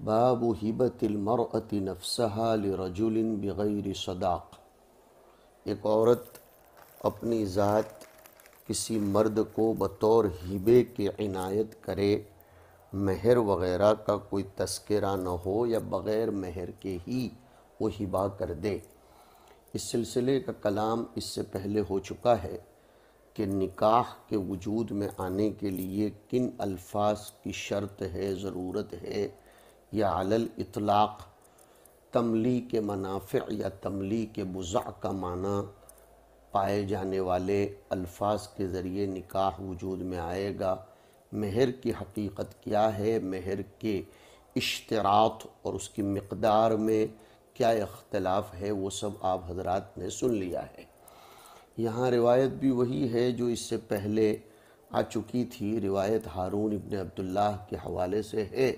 बाब हिबतिलमरअति नफसहा रजुलिन बग़ैर सदाक एक औरत अपनी ज़ात किसी मर्द को बतौर हिबे के इनायत करे महर वगैरह का कोई तस्करा न हो या बग़ैर महर के ही वो हिबा कर दे इस सिलसिले का कलाम इससे पहले हो चुका है कि निकाह के वजूद में आने के लिए किन अल्फाज की शर्त है ज़रूरत है या अल इतलाक़ तमली के मनाफ़ या तमली के बुज़ा का माना पाए जाने वाले अल्फाज के ज़रिए निकाह वजूद में आएगा मेहर की हकीकत क्या है महर के इश्तरात और उसकी मकदार में क्या इख्तलाफ है वो सब आप हजरात ने सुन लिया है यहाँ रिवायत भी वही है जो इससे पहले आ चुकी थी रिवायत हारून इबन अब्दुल्लाह के हवाले से है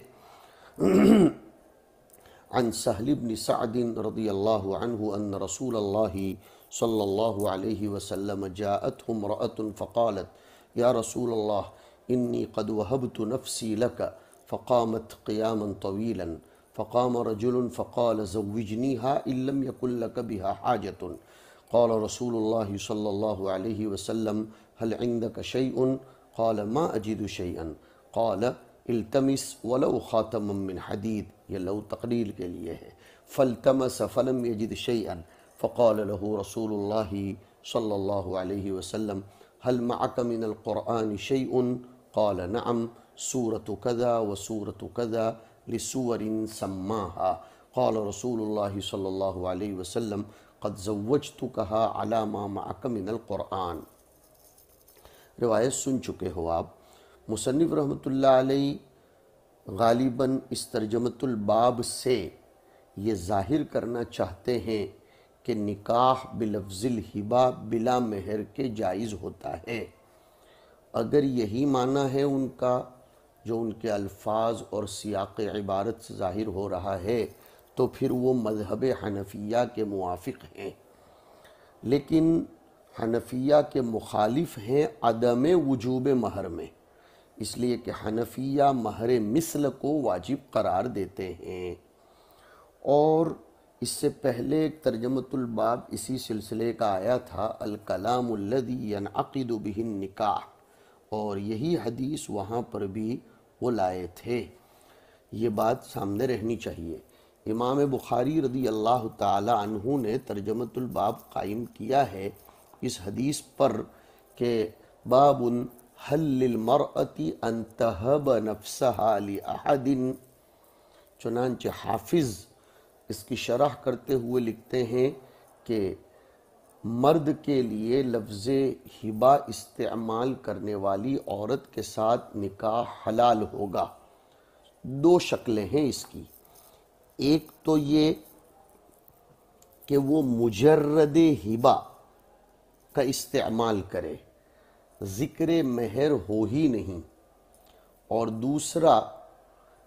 عن سهل بن سعد رضي الله عنه أن رسول الله صلى الله عليه وسلم جاءته امرأة فقالت يا رسول الله إني قد وهبت نفسي لك فقامت قياما طويلا فقام رجل فقال زوجنيها إن لم يكن لك بها حاجة قال رسول الله صلى الله عليه وسلم هل عندك شيء قال ما أجد شيئا قال التمس ولو خاتم من حديد یہ تقليل تقریر فالتمس فلم يجد شيئا فقال له رسول الله صلى الله عليه وسلم هل معك من القرآن شيء قال نعم سورة كذا وسورة كذا لسور سماها قال رسول الله صلى الله عليه وسلم قد زوجتكها على ما معك من القرآن رواية سن چکے آپ मुसनफ़ रहमत गालिबा इस तर्जमतुलबाब से ये ज़ाहिर करना चाहते हैं कि निकाह बिलफ़िल हिबा बिला महर के जायज़ होता है अगर यही माना है उनका जो उनके अल्फाज और सियाक इबारत से ज़ाहिर हो रहा है तो फिर वो मजहब हनफिया के मुआफ़ हैं लेकिन हनफिया के मुखालिफ हैं अदम वजूब महर में इसलिए कि हनफिया महर मिसल को वाजिब करार देते हैं और इससे पहले एक तर्जमतुलबाब इसी सिलसिले का आया था अलकलामदी निकाह और यही हदीस वहाँ पर भी वो लाए थे ये बात सामने रहनी चाहिए इमाम बुखारी रदी अल्लाह तहु ने तर्जमतुलबाब कायम किया है इस हदीस पर के बाबुन हल्लमरअती अनतहब नफसहाली अहदिन चुनानच हाफिज़ इसकी शरह करते हुए लिखते हैं कि मर्द के लिए लफ्ज़ हिबा इस्तेमाल करने वाली औरत के साथ निकाह हलाल होगा दो शक्लें हैं इसकी एक तो ये कि वो मुजर्रद हिबा का इस्तेमाल करे ज़िक्र महर हो ही नहीं और दूसरा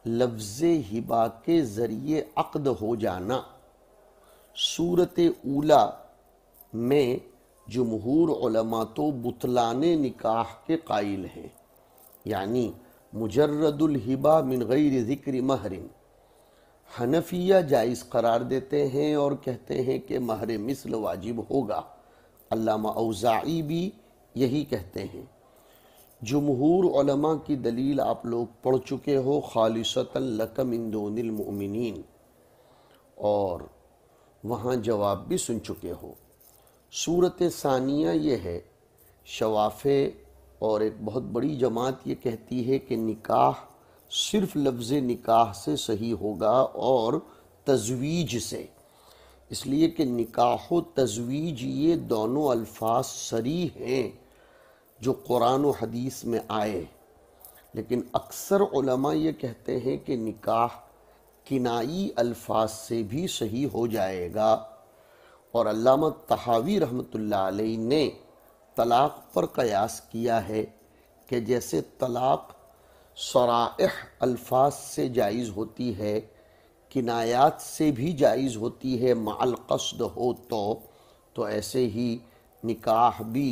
लफ्ज़ हिबा के ज़रिए अक़द हो जाना सूरत ऊला में जमहूर तो बुतलान निकाह के कायल हैं यानी मुजरदुलहिबा मिन गैर ज़िक्र महरिन हनफिया जायज़ करार देते हैं और कहते हैं कि महर मिसल वाजिब होगा अल्लामा अवज़ाई भी यही कहते हैं जमहूर की दलील आप लोग पढ़ चुके हो खालिशता लकम और वहाँ जवाब भी सुन चुके हो सूरत सानिया ये है शवाफ़े और एक बहुत बड़ी जमात ये कहती है कि निकाह सिर्फ लफ्ज़ निकाह से सही होगा और तजवीज से इसलिए कि निकाह तजवीज ये दोनों अल्फाज सरी हैं जो कुरान और हदीस में आए लेकिन अक्सर ये कहते हैं कि निकाह किनाई अल्फाज से भी सही हो जाएगा और अल्लामा तहावी रहमतुल्लाह अलैह ने तलाक़ पर कयास किया है कि जैसे तलाक़ सराह अल्फाज से जायज़ होती है किनायात से भी जायज़ होती है मालकसद हो तो तो ऐसे ही निकाह भी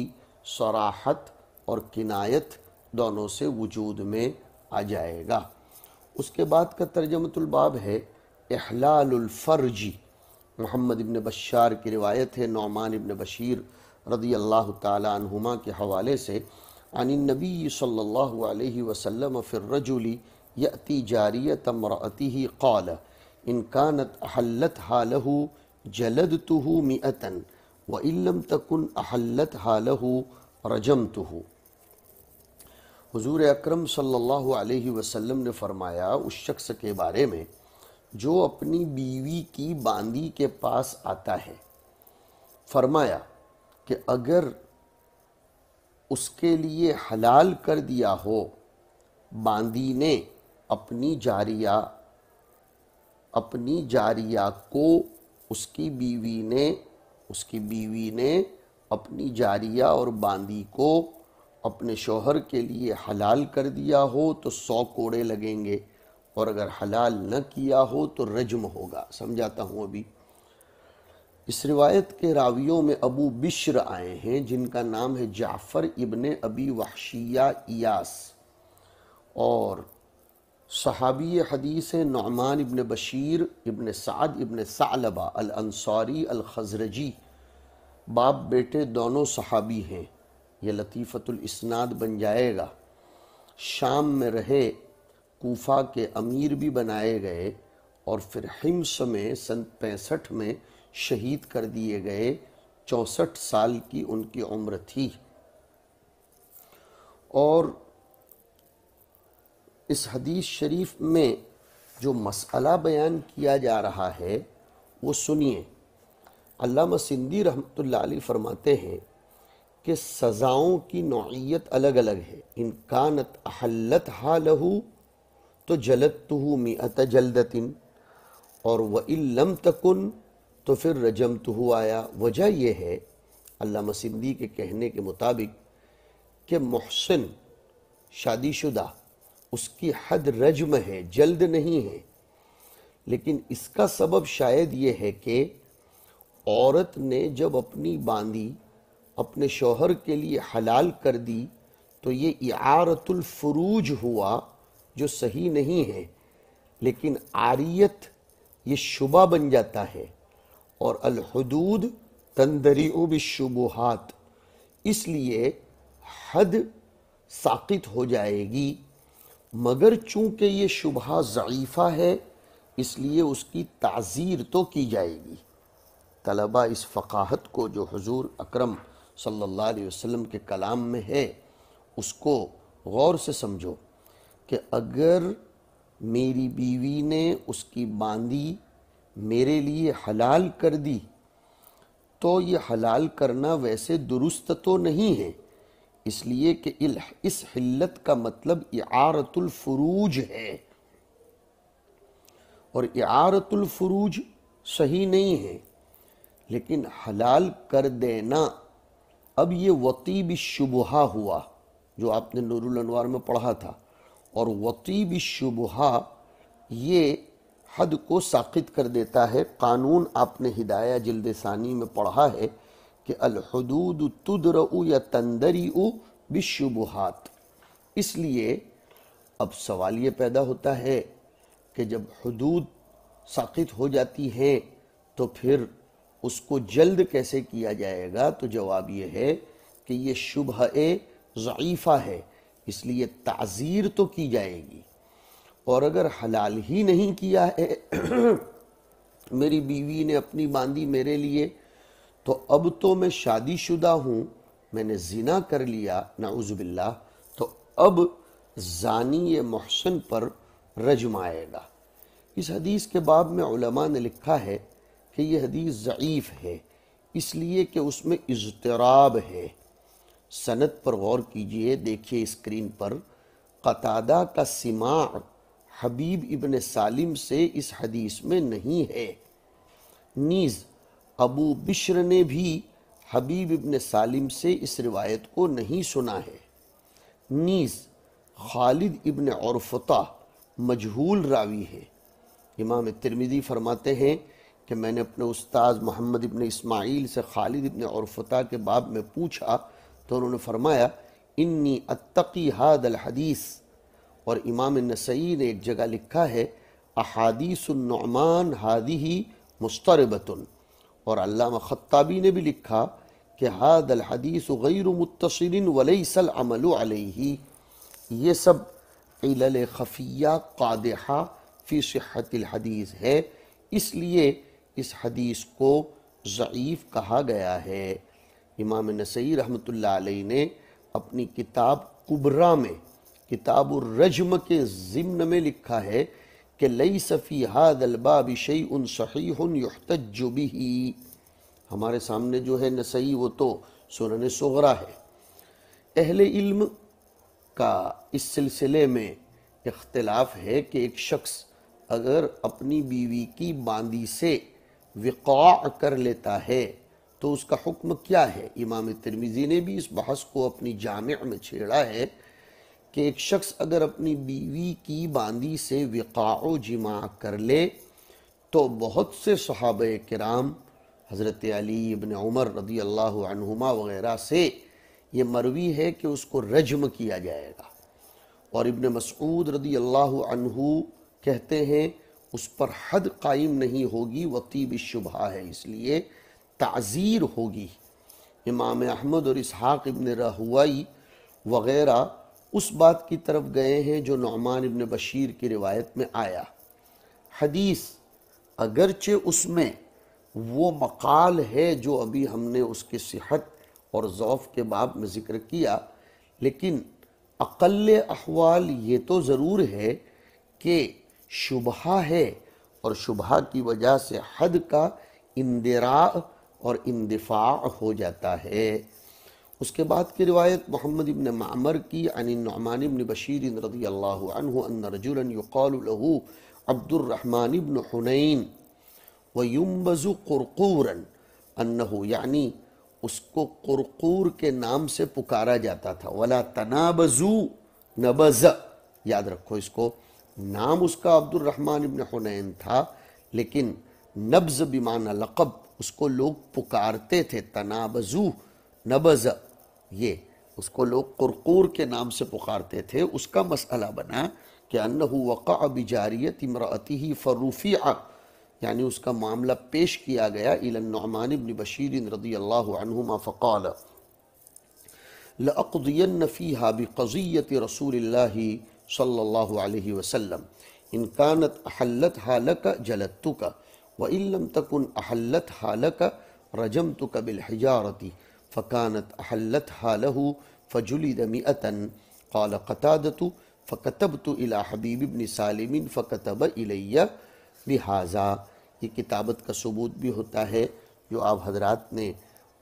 सराहत और किनायत दोनों से वजूद में आ जाएगा उसके बाद का तर्जमतुलबाब है अहलालफ़र्जी मोहम्मद इबन बशार की रिवायत है नौमान इबन बशीर रदी अल्लाह तुम के हवाले से अनिल नबी सल्ला वसम फ़िररजुली यति जारियत मरअती ही कौल इनकानत अहलत हालहु जलद तुहु मियतन व इलम तकन अहलत हालहु रजम तुहू हुजूर अकरम सल्लल्लाहु अलैहि वसल्लम ने फरमाया उस शख्स के बारे में जो अपनी बीवी की बांदी के पास आता है फरमाया कि अगर उसके लिए हलाल कर दिया हो बांदी ने अपनी जारिया अपनी जारिया को उसकी बीवी ने उसकी बीवी ने अपनी जारिया और बांदी को अपने शोहर के लिए हलाल कर दिया हो तो सौ कोड़े लगेंगे और अगर हलाल न किया हो तो रजम होगा समझाता हूँ अभी इस रिवायत के रावियों में अबू बिश्र आए हैं जिनका नाम है जाफ़र इबन अबी वहशिया इयास और सहाबी हदीस नौमान इबन बशीर इबन साद इबन सालबा अल अंसारी बाप बेटे दोनों सहाबी हैं ये लतीफ़तुल इसनाद बन जाएगा शाम में रहे कोफा के अमीर भी बनाए गए और फिर हिम्स में सन पैंसठ में शहीद कर दिए गए चौंसठ साल की उनकी उम्र थी और इस हदीस शरीफ में जो मसला बयान किया जा रहा है वो सुनिए सिंधी रहमतुल्लाह रहमत फ़रमाते हैं कि सज़ाओं की नौीयत अलग अलग है इनकानत अहलत लहू तो जलत तहू मियत जलदतिन और व इलम तकन तो फिर रजम तहू आया वजह यह है अल्लाह सिंदी के कहने के मुताबिक कि शादी शादीशुदा उसकी हद रजम है जल्द नहीं है लेकिन इसका सबब शायद ये है कि औरत ने जब अपनी बांधी अपने शोहर के लिए हलाल कर दी तो ये इारतुलफरूज हुआ जो सही नहीं है लेकिन आरियत ये शुबा बन जाता है और अलहदूद तंदरी शुबहत इसलिए हद साकित हो जाएगी मगर चूंकि ये शुबा ज़ीफ़ा है इसलिए उसकी ताज़ीर तो की जाएगी तलबा इस फ़काहत को जो हजूर अक्रम सल्लल्लाहु अलैहि वसल्लम के कलाम में है उसको गौर से समझो कि अगर मेरी बीवी ने उसकी बांदी मेरे लिए हलाल कर दी तो ये हलाल करना वैसे दुरुस्त तो नहीं है इसलिए कि इस हिल्लत का मतलब फुरूज है और फुरूज सही नहीं है लेकिन हलाल कर देना अब ये वतीब शुबहा हुआ जो आपने नूरुल अनवार में पढ़ा था और वतीब शुबहा ये हद को साकित कर देता है कानून आपने हिदाया जल्द सानी में पढ़ा है कि अलहदूद तुदर या तंदरी उ बिशुबहात इसलिए अब सवाल ये पैदा होता है कि जब हदूद साकित हो जाती हैं तो फिर उसको जल्द कैसे किया जाएगा तो जवाब यह है कि ये शुभ ज़ीफ़ा है इसलिए ताज़ीर तो की जाएगी और अगर हलाल ही नहीं किया है मेरी बीवी ने अपनी बांधी मेरे लिए तो अब तो मैं शादीशुदा हूँ मैंने जिना कर लिया नाउज़बिल्ला तो अब जानी मोहसन पर रजमाएगा इस हदीस के बाब में उलमा ने लिखा है कि यह हदीस ज़ीफ़ है इसलिए कि उसमें इजतराब है सनत पर गौर कीजिए देखिए स्क्रीन पर कतादा का सिमा हबीब इबन सालिम से इस हदीस में नहीं है नीज़ अबू बिश्र ने भी हबीब इबन सालिम से इस रिवायत को नहीं सुना है नीज़ खालिद इबन औरफता मजहूल रावी है इमाम तिरमिदी फरमाते हैं कि मैंने अपने उस्ताद मोहम्मद इबन इसमाइल से खालिद इबन औरफता के बाब में पूछा तो उन्होंने फरमाया इन्नी अतकी हाद हदीस और इमाम नसई ने एक जगह लिखा है अहादीसुलनमान हादी ही मुस्तरबतन और अल्लाह ख़त्ताबी ने भी लिखा कि हाद हदीस गैर मुतसरिन वलसल अमल अलही ये सब इलल खफिया कादहा फ़ी हदीस है इसलिए इस हदीस को ज़ीफ़ कहा गया है इमाम नसई रहमत ने अपनी किताब कुबरा में किताब रजम के ज़िम्न में लिखा है कि लई सफ़ी हादलबा बिशई उन सही ही हमारे सामने जो है नसई वो तो सुनन सोगरा है अहल इल्म का इस सिलसिले में इख्तलाफ है कि एक शख्स अगर अपनी बीवी की बांदी से विक़ा कर लेता है तो उसका हुक्म क्या है इमाम तिरमिज़ी ने भी इस बहस को अपनी जाम में छेड़ा है कि एक शख्स अगर अपनी बीवी की बांदी से विकाओ जिमा कर ले तो बहुत से सहाब कराम हज़रत अली इबन उमर रदी अल्लाहुमा वगैरह से ये मरवी है कि उसको रजम किया जाएगा और इबन मसूद रदी अल्लाह कहते हैं उस पर हद कायम नहीं होगी वतीब शुभा है इसलिए ताज़ीर होगी इमाम अहमद और इसहाक़ इबन रहुआई वग़ैरह उस बात की तरफ गए हैं जो नौमान इबन बशीर की रिवायत में आया हदीस अगरचे उसमें वो मकाल है जो अभी हमने उसके सेहत और ज़ौफ़ के बाब में ज़िक्र किया लेकिन अकल अहवाल ये तो ज़रूर है कि शुबहा है और शुबहा की वजह से हद का इंदिरा और इंदिफा हो जाता है उसके बाद की रिवायत मोहम्मद इबन मामर की नमान इबन बशीर रदी अल्लाजुलहू अब्दुलरहमान इबन हुनैन व युम्बज़ु कुरकूरन अन्नहू यानी उसको कुरकूर के नाम से पुकारा जाता था वला तनाबजू नबज़ याद रखो इसको नाम उसका अब्दुल रहमान इब्न हुनैन था लेकिन नब्ज़ बिमान लक़ब उसको लोग पुकारते थे तनाबजू नबज़ ये उसको लोग कुरकूर के नाम से पुकारते थे उसका मसला बना कि अन्न वक़ा बिजारियत इमराती ही फ़रूफ़िया यानी उसका मामला पेश किया गया इलामान इबन बशीर रदी अल्लाहुमा फ़क़ाल लक़दियन फ़ी हाबी कज़ीत रसूल सल्लल्लाहु अलैहि वसल्लम इनकानत अहलत हालक जलत्तु का व इलम तकन अहलत हालक रजम तो कबिल हजारती फ़कानत अहलत हालहु फजुलिद दमिअतन قال कतादतु फ़कतब तो حبيب بن سالم फ़कतब الي लिहाजा ये किताबत का सबूत भी होता है जो आप حضرات ने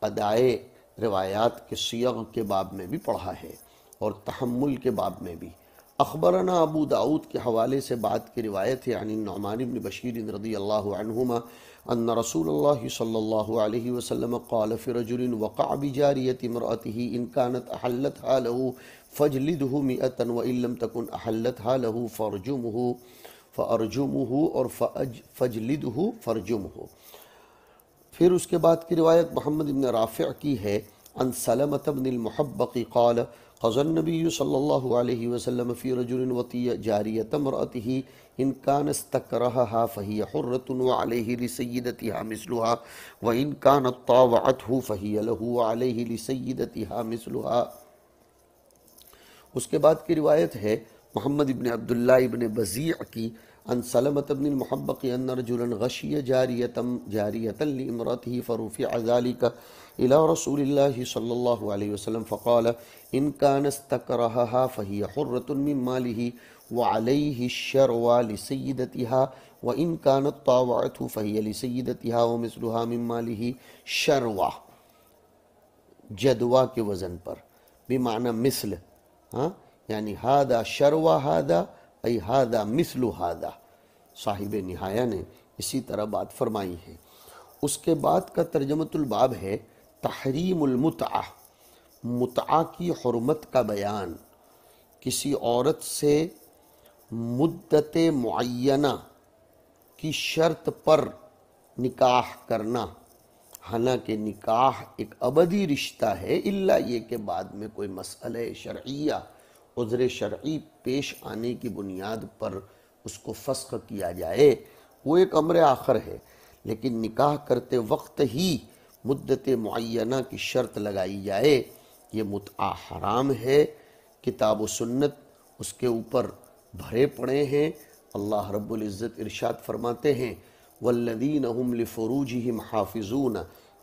अदाए रवायात के سیغ के باب में भी पढ़ा है और तहमुल के باب में भी अखबरना अबू दाऊद के हवाले से बात की रिवायत यानी नौमान बन बशीर रदी अल्लाहुमा अन रसूल सल्ह वसम कौलफ़िरजुल वक़ाबी जारियत इमरत ही इनकानत अहलत हालहू फ़जलिद मिअतन व इलम तकन अहलत हालहू फ़रजुम हो फर्जुम हो और फ़जलिद हो फ़रजुम हो फिर उसके बाद की रिवायत मोहम्मद इबन राफ़ की है अन सलमत बन महबकी कौल हज़र नबी सल्लल्लाहु फ़ी रजुल वती जारियतमरती इनकान तकरहा फ़ही हर्रतन वालही लिसैदतिहा मिसलुहा व इनकान तावत हो फ़ही लहू आलही लिसैदतिहा मिसलुहा उसके बाद की रिवायत है मोहम्मद इबन अब्दुल्ला इबन बज़ी की अन सलमत अबिन महबक़न गशिय जारियतम जारियतमरत ही फ़रूफ़ अजाली का इला रसूल सल्ला वसम फ़ाल इनका नस्तक रहा फ़ही हर्रतमाली वाली शर वाल सैदतिहा व इनका नवात फ़ही अली सैदतिहा व मिसलहा ममाली शरवा जदवा के वज़न पर बेमाना मिसल हाँ यानी हादा शरवा हादा अई हादा मिसलु हादा साहिब नहाया ने इसी तरह बात फरमाई है उसके बाद का तर्जमतुलबाब है तहरीमलमता मुता की हरमत का बयान किसी औरत से मुद्दत मुना की शर्त पर निकाह करना हालांकि निकाह एक अबदी रिश्ता है इल्ला ये के बाद में कोई मसले शर्या उज़र शर्य पेश आने की बुनियाद पर उसको फस्क किया जाए वो एक अमर आखर है लेकिन निकाह करते वक्त ही मुद्दत मुना की शर्त लगाई जाए ये मुतआ हराम है किताब व सुन्नत उसके ऊपर भरे पड़े हैं अल्लाह रब्ज़त इरशाद फरमाते हैं वल्लदीन हम लफ़रूज हम हाफिजून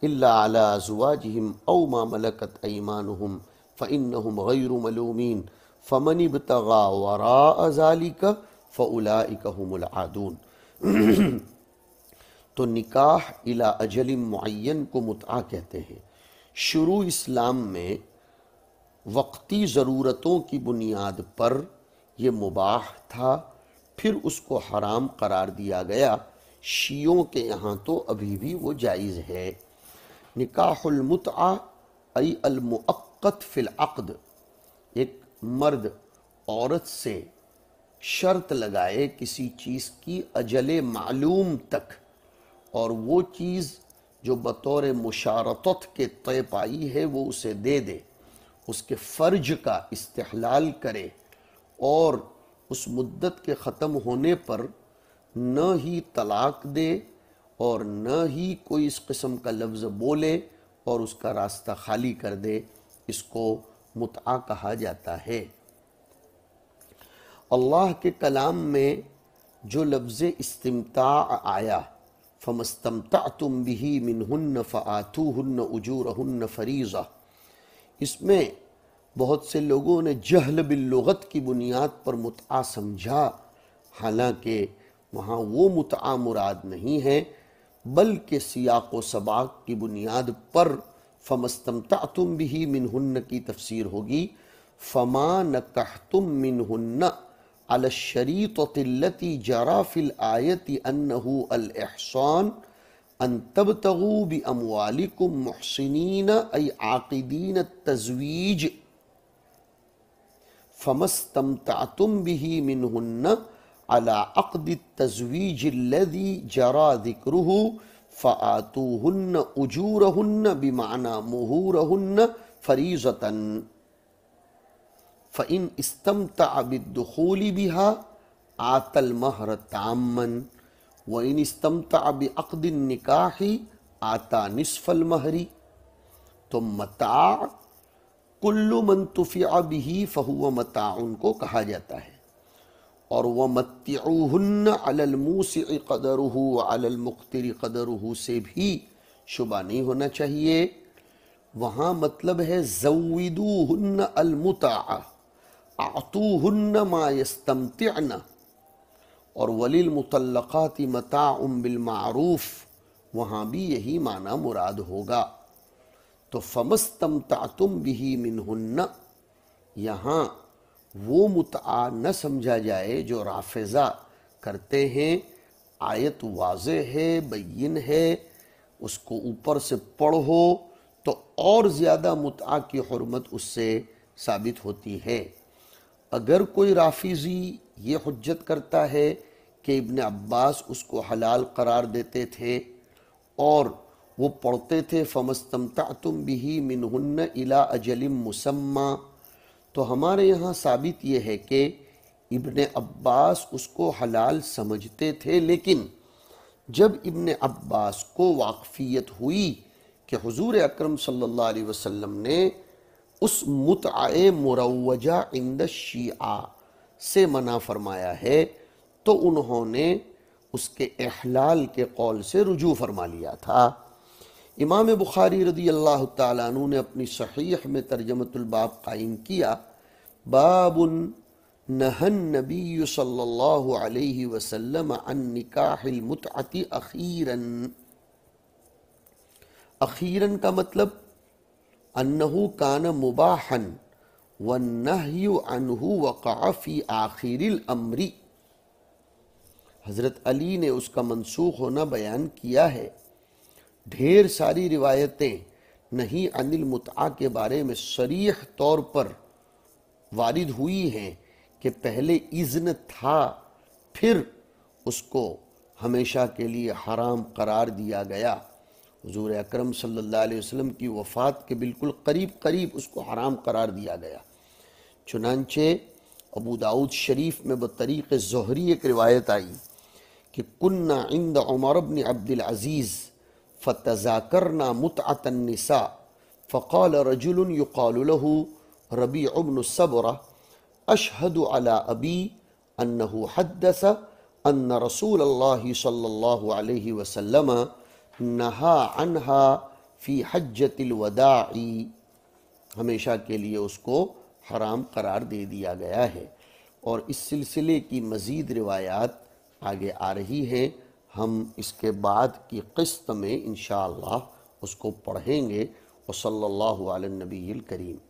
अलाजुआज हम अव मलकत ईमान हम फ़िन हम गैर फ़मन बतगा वरा अजाली का फ़ला इकमलादून तो निकाह इला अजल मुन को मुतआ कहते हैं शुरू इस्लाम में वक्ती ज़रूरतों की बुनियाद पर यह मुबाह था फिर उसको हराम करार दिया गया शियों के यहाँ तो अभी भी वो जायज़ है निकाहमत अई अलमुक़त फ़िलअक़द मर्द औरत से शर्त लगाए किसी चीज़ की अजल मालूम तक और वो चीज़ जो बतौर मुशारत के तय पाई है वो उसे दे दे उसके फ़र्ज का इस्तेलाल करे और उस मुद्दत के ख़त्म होने पर न ही तलाक दे और न ही कोई इस किस्म का लफ्ज़ बोले और उसका रास्ता खाली कर दे इसको मुता कहा जाता है अल्लाह के कलाम में जो लफ्ज़ इस्तमता आया फमस्तमता तुम भी मिनहन्न फ़ातू हन्न उजूर हन्न फरीज़ा इसमें बहुत से लोगों ने जहल बिल्लत की बुनियाद पर मुता समझा हालांकि वहाँ वो मुता मुराद नहीं है बल्कि सियाक व सबाक की बुनियाद पर فما استمتعتم به منهن کی تفسیر ہوگی فما نکحتم منهن على الشريطة التي جرى في الآية أنه الإحصان أن تبتغوا بأموالكم محصنين أي عاقدين التزويج فما استمتعتم به منهن على عقد التزويج الذي جرى ذكره फ़ातूहन्न उजूरहन्न बिमाना मुहूरहन्न फरीजतन फ़िन इस्तम तबिदखोली बिहा आतल महर तामन व इन इस्तम तब अकदिन निकाही आता निसफल महरी तो मता कुल्लु मनतुफ़िया बिही फ़हुआ मता उनको कहा जाता है और वह मत्यूहन अलमूस कदर अलमुख्तरी कदर से भी शुबा नहीं होना चाहिए वहाँ मतलब है जविदूहन अलमुता आतूहन मायस्तमतन और वलील मुतलक़ाती मता बिलमारूफ वहाँ भी यही माना मुराद होगा तो फमस्तम तातुम भी मिनहन्न यहाँ वो मुतआ न समझा जाए जो राफेज़ा करते हैं आयत वाज है बीन है उसको ऊपर से पढ़ो तो और ज़्यादा मुतआ की हरमत उससे साबित होती है अगर कोई राफिज़ी ये हजत करता है कि इबन अब्बास उसको हलाल करार देते थे और वो पढ़ते थे फमस्तमता तुम भी मिनहन्न इला अजलिम मुसम्मा तो हमारे यहाँ साबित ये है कि इबन अब्बास उसको हलाल समझते थे लेकिन जब इबन अब्बास को वाकफ़ियत हुई कि हुजूर अकरम सल्लल्लाहु अलैहि वसल्लम ने उस मुतए मुरवजा इंद शिया से मना फरमाया है तो उन्होंने उसके अहलाल के कौल से रुजू फरमा लिया था इमाम बुखारी रदी अल्लाह तु ने अपनी शहीह में तर्जमतुलबाब कायम किया बाबुन नहन नबी सल्लल्लाहु अलैहि अन निकाहिल मुतअति अखीरन अखीरन का मतलब अनहू कान मुबाहन व नहयु अनहु काफ़ी आखिर अमरी हज़रत अली ने उसका मनसूख होना बयान किया है ढेर सारी रिवायतें नहीं अनिल मुता के बारे में शरीह तौर पर वारिद हुई हैं कि पहले इज़्न था फिर उसको हमेशा के लिए हराम करार दिया गया हजूर अक्रम सल्ला वसलम की वफ़ात के बिल्कुल करीब करीब उसको हराम करार दिया गया चुनानचे अबू दाऊद शरीफ में बतरीक़ जहरी एक रिवायत आई कि कन्ना इंद उमरबन अब्दुल अज़ीज़ फ़तज़ाकरना मतअतनिसा फ़क़ाल रजुल युकालू रबी अबन सब्र अशहद अला अबी अनहु हदस अन रसूल सल्लल्लाहु अलैहि वसल्लम नहा अनहा फ़ी हजतिलवदाई हमेशा के लिए उसको हराम करार दे दिया गया है और इस सिलसिले की मज़ीद रिवायात आगे आ रही हैं हम इसके बाद की किस्त में इन उसको पढ़ेंगे वल्ला नबी करीम